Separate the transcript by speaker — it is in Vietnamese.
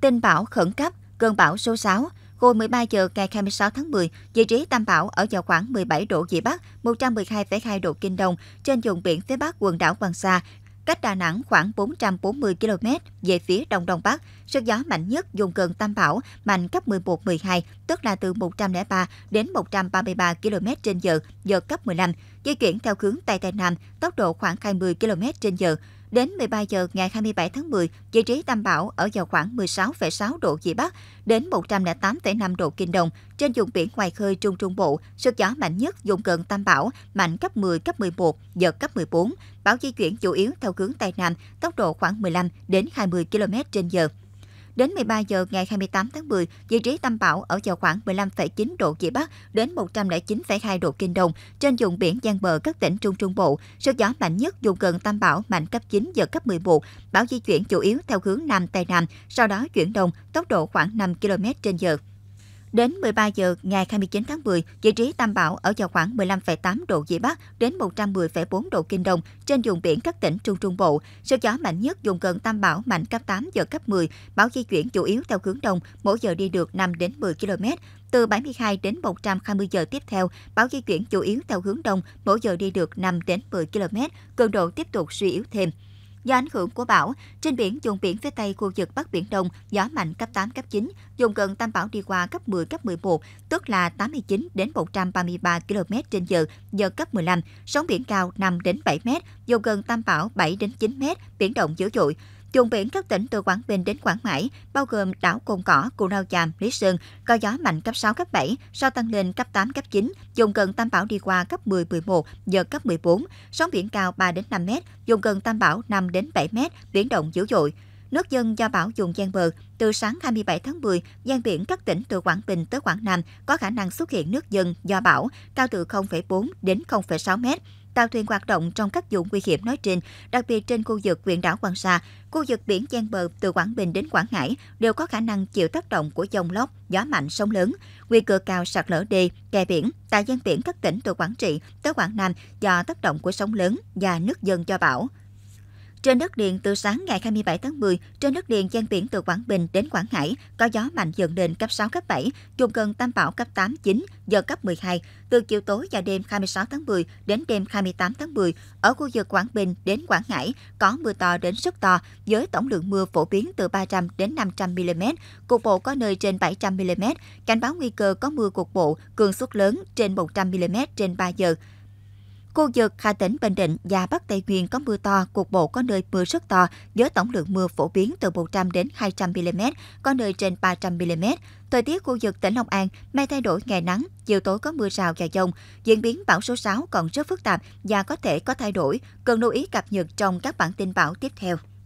Speaker 1: Tin bão khẩn cấp, cơn bão số 6, hồi 13 giờ ngày 26 tháng 10, vị trí tâm bão ở vào khoảng 17 độ Vĩ Bắc, 112,2 độ Kinh Đông, trên vùng biển phía Bắc quần đảo Hoàng Sa, cách Đà Nẵng khoảng 440 km về phía đông đông bắc. Sức gió mạnh nhất vùng gần tâm bão mạnh cấp 11-12, tức là từ 103 đến 133 km h giật cấp 15, di chuyển theo hướng Tây Tây Nam, tốc độ khoảng 20 km h Đến 13 giờ ngày 27 tháng 10, vị trí tâm bão ở vào khoảng 16,6 độ Vĩ Bắc đến 108,5 độ Kinh Đông trên vùng biển ngoài khơi Trung Trung Bộ, sức gió mạnh nhất vùng gần tâm bão mạnh cấp 10, cấp 11, giật cấp 14. Bão di chuyển chủ yếu theo hướng Tây Nam, tốc độ khoảng 15 đến 20 km trên giờ. Đến 13 giờ ngày 28 tháng 10, vị trí tâm bão ở vào khoảng 15,9 độ Vĩ Bắc đến 109,2 độ Kinh Đông trên vùng biển gian bờ các tỉnh Trung Trung Bộ. Sức gió mạnh nhất vùng gần tâm bão mạnh cấp 9 giật cấp 11. Bão di chuyển chủ yếu theo hướng Nam Tây Nam, sau đó chuyển động, tốc độ khoảng 5 km trên giờ. Đến 13 giờ ngày 29 tháng 10, vị trí tâm bão ở vào khoảng 15,8 độ Vĩ Bắc đến 110,4 độ Kinh Đông trên vùng biển các tỉnh Trung Trung Bộ. Sức gió mạnh nhất vùng gần tâm bão mạnh cấp 8 giờ cấp 10, bão di chuyển chủ yếu theo hướng đông, mỗi giờ đi được 5 đến 10 km. Từ 72 đến 120 giờ tiếp theo, bão di chuyển chủ yếu theo hướng đông, mỗi giờ đi được 5 đến 10 km, cường độ tiếp tục suy yếu thêm. Do ảnh hưởng của bão, trên biển vùng biển phía tây khu vực Bắc Biển Đông gió mạnh cấp 8 cấp 9, vùng gần tâm bão đi qua cấp 10 cấp 11, tức là 89 đến 133 km/h, giật cấp 15, sóng biển cao 5 đến 7 m, vùng gần tâm bão 7 đến 9 m, biển động dữ dội. Vùng biển các tỉnh từ Quảng Bình đến Quảng Ngãi, bao gồm đảo Cồn Cỏ, Cù Lao Chàm, Lý Sơn, có gió mạnh cấp 6, cấp 7, sau tăng lên cấp 8, cấp 9, dùng gần tam bão đi qua cấp 10, 11, giờ cấp 14, sóng biển cao 3 đến 5 mét, dùng gần tam bão 5 đến 7 mét, biển động dữ dội. Nước dân do bão dùng gian bờ, từ sáng 27 tháng 10, gian biển các tỉnh từ Quảng Bình tới Quảng Nam có khả năng xuất hiện nước dân do bão, cao từ 0,4 đến 0,6 mét, tàu thuyền hoạt động trong các vùng nguy hiểm nói trên, đặc biệt trên khu vực huyện đảo Hoàng Sa, khu vực biển ven bờ từ Quảng Bình đến Quảng Ngãi đều có khả năng chịu tác động của dòng lốc, gió mạnh, sóng lớn, nguy cơ cao sạt lở đê, kè biển, tại gian biển các tỉnh từ Quảng Trị tới Quảng Nam do tác động của sóng lớn và nước dâng do bão. Trên đất liền từ sáng ngày 27 tháng 10, trên đất liền gian biển từ Quảng Bình đến Quảng Ngãi có gió mạnh dần lên cấp 6 cấp 7, vùng gần tam bão cấp 8 9, giật cấp 12. Từ chiều tối và đêm 26 tháng 10 đến đêm 28 tháng 10, ở khu vực Quảng Bình đến Quảng Ngãi có mưa to đến rất to với tổng lượng mưa phổ biến từ 300 đến 500 mm, cục bộ có nơi trên 700 mm, cảnh báo nguy cơ có mưa cục bộ, cường suất lớn trên 100 mm trên 3 giờ. Khu vực hai Tĩnh, Bình Định và Bắc Tây Nguyên có mưa to, cục bộ có nơi mưa rất to, với tổng lượng mưa phổ biến từ 100 đến 200 mm, có nơi trên 300 mm. Thời tiết khu vực tỉnh Long An may thay đổi ngày nắng, chiều tối có mưa rào và dông. Diễn biến bão số 6 còn rất phức tạp và có thể có thay đổi, cần lưu ý cập nhật trong các bản tin bão tiếp theo.